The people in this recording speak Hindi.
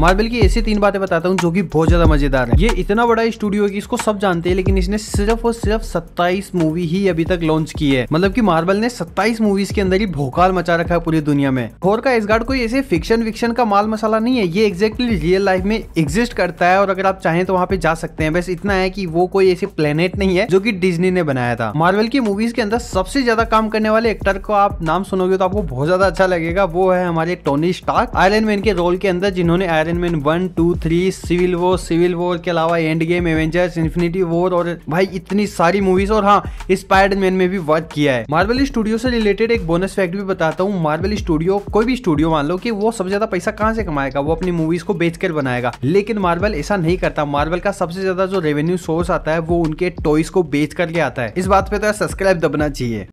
मार्बल की ऐसी तीन बातें बताता हूँ जो की बहुत ज्यादा मजेदार है ये इतना बड़ा स्टूडियो है कि इसको सब जानते हैं लेकिन इसने सिर्फ और सिर्फ सत्ताईस मूवी ही अभी तक लॉन्च की है मतलब की मार्बल ने सत्ताईस मूवीज के अंदर ही भोकाल मचा रखा है पूरी दुनिया में थोर का एसगार्ड कोई ऐसे फिक्शन विक्शन का माल मसाला नहीं है ये एक्जेक्टली रियल लाइफ में एग्जिस्ट करता है और अगर आप चाहें तो वहाँ पे जा सकते हैं बस इतना है कि वो कोई ऐसे प्लेनेट नहीं है जो कि डिज्नी ने बनाया था मार्वल की मूवीज के अंदर सबसे ज्यादा काम करने वाले एक्टर को आप नाम सुनोगे तो आपको बहुत ज्यादा अच्छा लगेगा वो है हमारे टोनी स्टार्क आयरन मैन के रोल के अंदर जिन्होंने Iron Iron Man one two three Civil War Civil War के अलावा Endgame Avengers Infinity War और भाई इतनी सारी मूवीज और हाँ मैन में भी वर्क किया है मार्बल स्टूडियो से रिलेटेड एक बोनस फैक्ट भी बताता हूँ मार्बल स्टूडियो कोई भी स्टूडियो मान लो कि वो सबसे ज्यादा पैसा कहाँ से कमाएगा वो अपनी मूवीज को बेचकर बनाएगा लेकिन मार्बल ऐसा नहीं करता मार्बल का सबसे ज्यादा जो रेवेन्यू सोर्स आता है वो उनके टॉयज को बेच करके आता है इस बात पे तो सब्सक्राइब दबना चाहिए